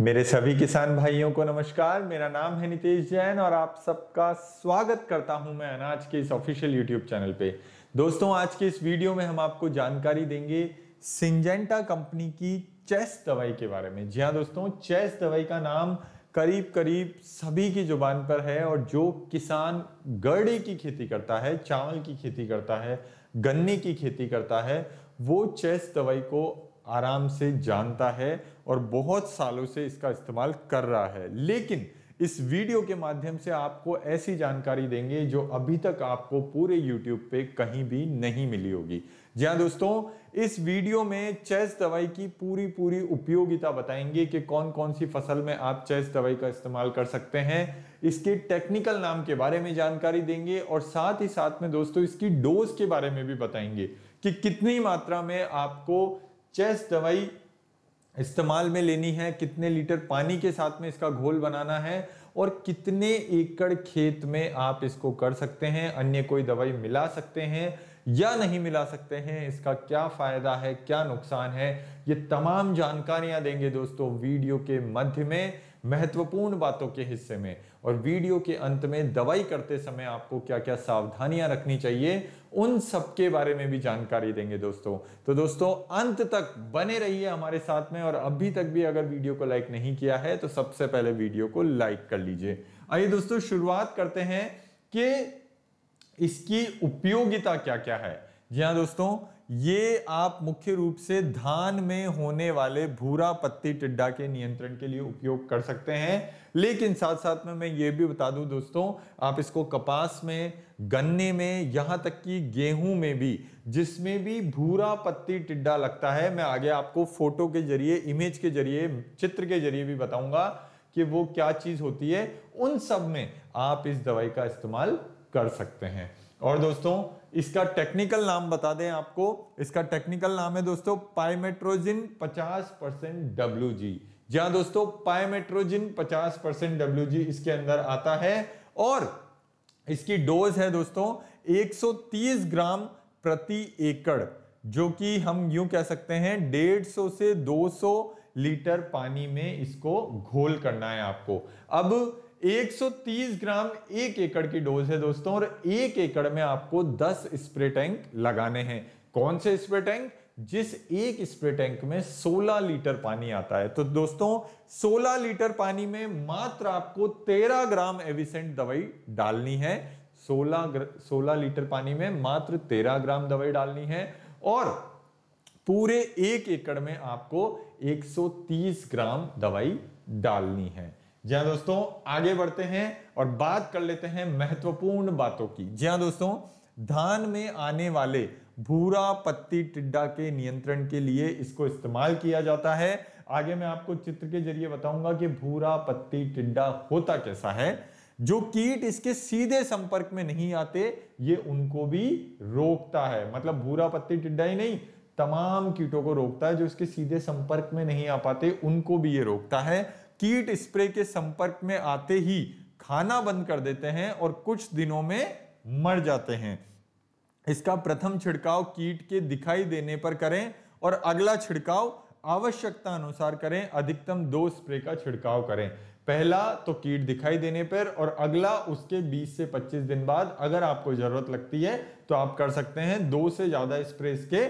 मेरे सभी किसान भाइयों को नमस्कार मेरा नाम है नितेश जैन और आप सबका स्वागत करता हूं मैं अनाज के इस ऑफिशियल यूट्यूब चैनल पे दोस्तों आज के इस वीडियो में हम आपको जानकारी देंगे सिंजेंटा कंपनी की चेस दवाई के बारे में जी हाँ दोस्तों चेस दवाई का नाम करीब करीब सभी की जुबान पर है और जो किसान गढ़े की खेती करता है चावल की खेती करता है गन्ने की खेती करता है वो चेस दवाई को आराम से जानता है और बहुत सालों से इसका इस्तेमाल कर रहा है लेकिन इस वीडियो के माध्यम से आपको ऐसी जानकारी देंगे जो अभी तक आपको पूरे यूट्यूब पे कहीं भी नहीं मिली होगी जी हाँ दोस्तों इस वीडियो में चेस दवाई की पूरी पूरी उपयोगिता बताएंगे कि कौन कौन सी फसल में आप चेस दवाई का इस्तेमाल कर सकते हैं इसके टेक्निकल नाम के बारे में जानकारी देंगे और साथ ही साथ में दोस्तों इसकी डोज के बारे में भी बताएंगे कि कितनी मात्रा में आपको चेस्ट दवाई इस्तेमाल में लेनी है कितने लीटर पानी के साथ में इसका घोल बनाना है और कितने एकड़ खेत में आप इसको कर सकते हैं अन्य कोई दवाई मिला सकते हैं या नहीं मिला सकते हैं इसका क्या फ़ायदा है क्या नुकसान है ये तमाम जानकारियां देंगे दोस्तों वीडियो के मध्य में महत्वपूर्ण बातों के हिस्से में और वीडियो के अंत में दवाई करते समय आपको क्या क्या सावधानियां रखनी चाहिए उन सब के बारे में भी जानकारी देंगे दोस्तों तो दोस्तों अंत तक बने रहिए हमारे साथ में और अभी तक भी अगर वीडियो को लाइक नहीं किया है तो सबसे पहले वीडियो को लाइक कर लीजिए आइए दोस्तों शुरुआत करते हैं कि इसकी उपयोगिता क्या क्या है जी हाँ दोस्तों ये आप मुख्य रूप से धान में होने वाले भूरा पत्ती टिड्डा के नियंत्रण के लिए उपयोग कर सकते हैं लेकिन साथ साथ में मैं ये भी बता दूं दोस्तों आप इसको कपास में गन्ने में यहाँ तक कि गेहूं में भी जिसमें भी भूरा पत्ती टिड्डा लगता है मैं आगे आपको फोटो के जरिए इमेज के जरिए चित्र के जरिए भी बताऊंगा कि वो क्या चीज़ होती है उन सब में आप इस दवाई का इस्तेमाल कर सकते हैं और दोस्तों इसका टेक्निकल नाम बता दें आपको इसका टेक्निकल नाम है दोस्तों पाइमेट्रोजिन 50 परसेंट डब्ल्यू जी जहां दोस्तों पाइमेट्रोजिन 50 परसेंट डब्ल्यू जी इसके अंदर आता है और इसकी डोज है दोस्तों 130 ग्राम प्रति एकड़ जो कि हम यूं कह सकते हैं 150 से 200 लीटर पानी में इसको घोल करना है आपको अब 130 ग्राम एक एकड़ की डोज है दोस्तों और एक एकड़ में आपको 10 स्प्रे टैंक लगाने हैं कौन से स्प्रे टैंक जिस एक स्प्रे टैंक में 16 लीटर पानी आता है तो दोस्तों 16 लीटर पानी में मात्र आपको 13 ग्राम एविसेंट दवाई डालनी है 16 16 लीटर पानी में मात्र 13 ग्राम दवाई डालनी है और पूरे एक एकड़ में आपको 130 ग्राम दवाई डालनी है जी हाँ दोस्तों आगे बढ़ते हैं और बात कर लेते हैं महत्वपूर्ण बातों की जी हाँ दोस्तों धान में आने वाले भूरा पत्ती टिड्डा के नियंत्रण के लिए इसको इस्तेमाल किया जाता है आगे मैं आपको चित्र के जरिए बताऊंगा कि भूरा पत्ती टिड्डा होता कैसा है जो कीट इसके सीधे संपर्क में नहीं आते ये उनको भी रोकता है मतलब भूरा पत्ती टिड्डा ही नहीं तमाम कीटों को रोकता है जो इसके सीधे संपर्क में नहीं आ पाते उनको भी ये रोकता है कीट स्प्रे के संपर्क में आते ही खाना बंद कर देते हैं और कुछ दिनों में मर जाते हैं इसका प्रथम छिड़काव कीट के दिखाई देने पर करें और अगला छिड़काव आवश्यकता अनुसार करें अधिकतम दो स्प्रे का छिड़काव करें पहला तो कीट दिखाई देने पर और अगला उसके 20 से 25 दिन बाद अगर आपको ज़रूरत लगती है तो आप कर सकते हैं दो से ज़्यादा स्प्रे इसके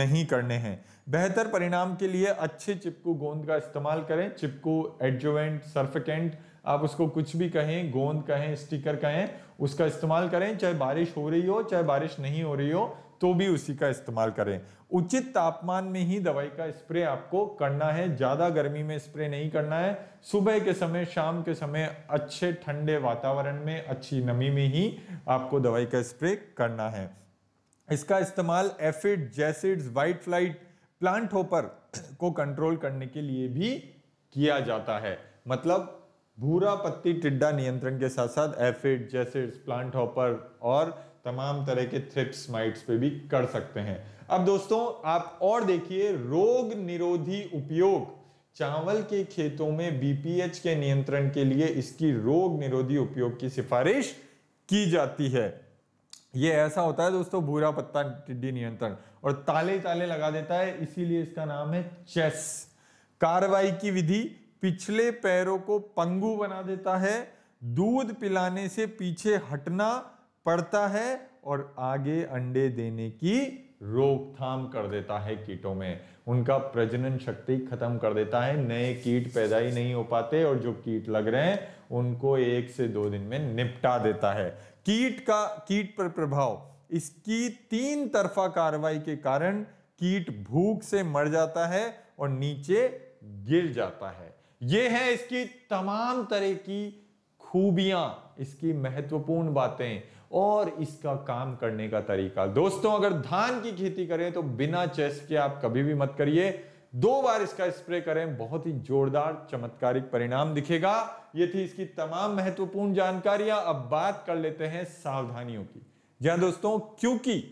नहीं करने हैं बेहतर परिणाम के लिए अच्छे चिपकू गोंद का इस्तेमाल करें चिपकू एडजोवेंट सर्फिकेंट आप उसको कुछ भी कहें गोंद कहें स्टिकर कहें उसका इस्तेमाल करें चाहे बारिश हो रही हो चाहे बारिश नहीं हो रही हो तो भी उसी का इस्तेमाल करें उचित तापमान में ही दवाई का स्प्रे आपको करना है ज़्यादा गर्मी में स्प्रे नहीं करना है सुबह के समय शाम के समय अच्छे ठंडे वातावरण में अच्छी नमी में ही आपको दवाई का स्प्रे करना है इसका इस्तेमाल aphid jassids white flight plant hopper को कंट्रोल करने के लिए भी किया जाता है मतलब भूरा पत्ती टिड्डा नियंत्रण के साथ साथ एफिड जेसिड्स प्लांट होपर और तमाम तरह के थ्रिप्स माइट्स पे भी कर सकते हैं अब दोस्तों आप और देखिए रोग निरोधी उपयोग चावल के खेतों में बीपीएच के नियंत्रण के लिए इसकी रोग निरोधी उपयोग की सिफारिश की जाती है यह ऐसा होता है दोस्तों भूरा पत्ता टिड्डी नियंत्रण और ताले ताले लगा देता है इसीलिए इसका नाम है चेस कार्रवाई की विधि पिछले पैरों को पंगु बना देता है दूध पिलाने से पीछे हटना पड़ता है और आगे अंडे देने की रोकथाम कर देता है कीटों में उनका प्रजनन शक्ति खत्म कर देता है नए कीट पैदा ही नहीं हो पाते और जो कीट लग रहे हैं उनको एक से दो दिन में निपटा देता है कीट का कीट पर प्रभाव इसकी तीन तरफा कार्रवाई के कारण कीट भूख से मर जाता है और नीचे गिर जाता है यह है इसकी तमाम तरह की खूबियां इसकी महत्वपूर्ण बातें और इसका काम करने का तरीका दोस्तों अगर धान की खेती करें तो बिना चेस के आप कभी भी मत करिए दो बार इसका स्प्रे करें बहुत ही जोरदार चमत्कारिक परिणाम दिखेगा ये थी इसकी तमाम महत्वपूर्ण जानकारियां अब बात कर लेते हैं सावधानियों की जहां दोस्तों क्योंकि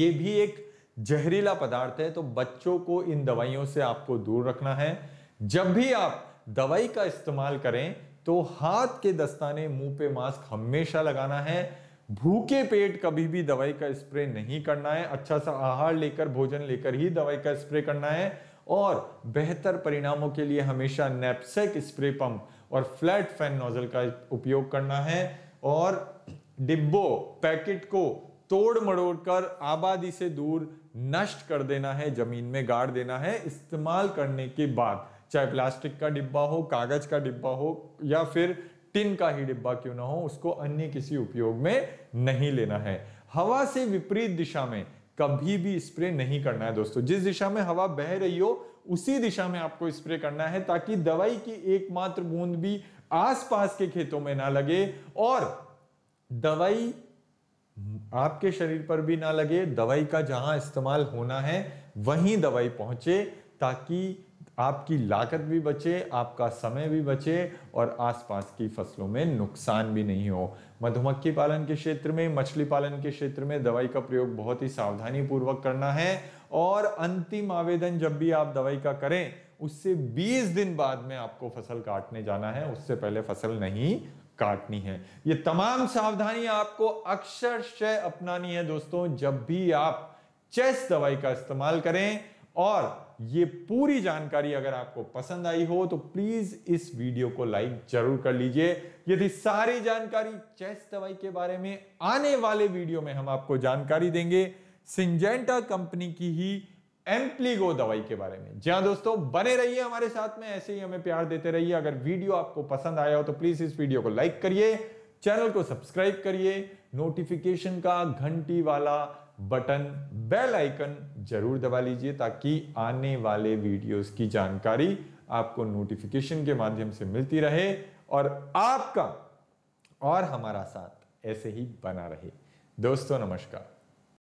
ये भी एक जहरीला पदार्थ है तो बच्चों को इन दवाइयों से आपको दूर रखना है जब भी आप दवाई का इस्तेमाल करें तो हाथ के दस्ताने मुंह पे मास्क हमेशा लगाना है भूखे पेट कभी भी दवाई का स्प्रे नहीं करना है अच्छा सा आहार लेकर भोजन लेकर ही दवाई का स्प्रे करना है और बेहतर परिणामों के लिए हमेशा नेपसेक स्प्रे पंप और फ्लैट फैन नोजल का उपयोग करना है और डिब्बो पैकेट को तोड़ मड़ोड़ कर आबादी से दूर नष्ट कर देना है जमीन में गाड़ देना है इस्तेमाल करने के बाद चाहे प्लास्टिक का डिब्बा हो कागज का डिब्बा हो या फिर टिन का ही डिब्बा क्यों ना हो उसको अन्य किसी उपयोग में नहीं लेना है हवा से विपरीत दिशा में कभी भी स्प्रे नहीं करना है दोस्तों जिस दिशा में हवा बह रही हो उसी दिशा में आपको स्प्रे करना है ताकि दवाई की एकमात्र बूंद भी आसपास के खेतों में ना लगे और दवाई आपके शरीर पर भी ना लगे दवाई का जहां इस्तेमाल होना है वहीं दवाई पहुंचे ताकि आपकी लागत भी बचे आपका समय भी बचे और आसपास की फसलों में नुकसान भी नहीं हो मधुमक्खी पालन के क्षेत्र में मछली पालन के क्षेत्र में दवाई का प्रयोग बहुत ही सावधानी पूर्वक करना है और अंतिम आवेदन जब भी आप दवाई का करें उससे 20 दिन बाद में आपको फसल काटने जाना है उससे पहले फसल नहीं काटनी है ये तमाम सावधानियां आपको अक्षरशय अपनानी है दोस्तों जब भी आप चेस दवाई का इस्तेमाल करें और ये पूरी जानकारी अगर आपको पसंद आई हो तो प्लीज इस वीडियो को लाइक जरूर कर लीजिए यदि सारी जानकारी चेस दवाई के बारे में आने वाले वीडियो में हम आपको जानकारी देंगे सिंजेंटा कंपनी की ही एम्प्लीगो दवाई के बारे में जहां दोस्तों बने रहिए हमारे साथ में ऐसे ही हमें प्यार देते रहिए अगर वीडियो आपको पसंद आया हो तो प्लीज इस वीडियो को लाइक करिए चैनल को सब्सक्राइब करिए नोटिफिकेशन का घंटी वाला बटन बेल आइकन जरूर दबा लीजिए ताकि आने वाले वीडियोस की जानकारी आपको नोटिफिकेशन के माध्यम से मिलती रहे और आपका और हमारा साथ ऐसे ही बना रहे दोस्तों नमस्कार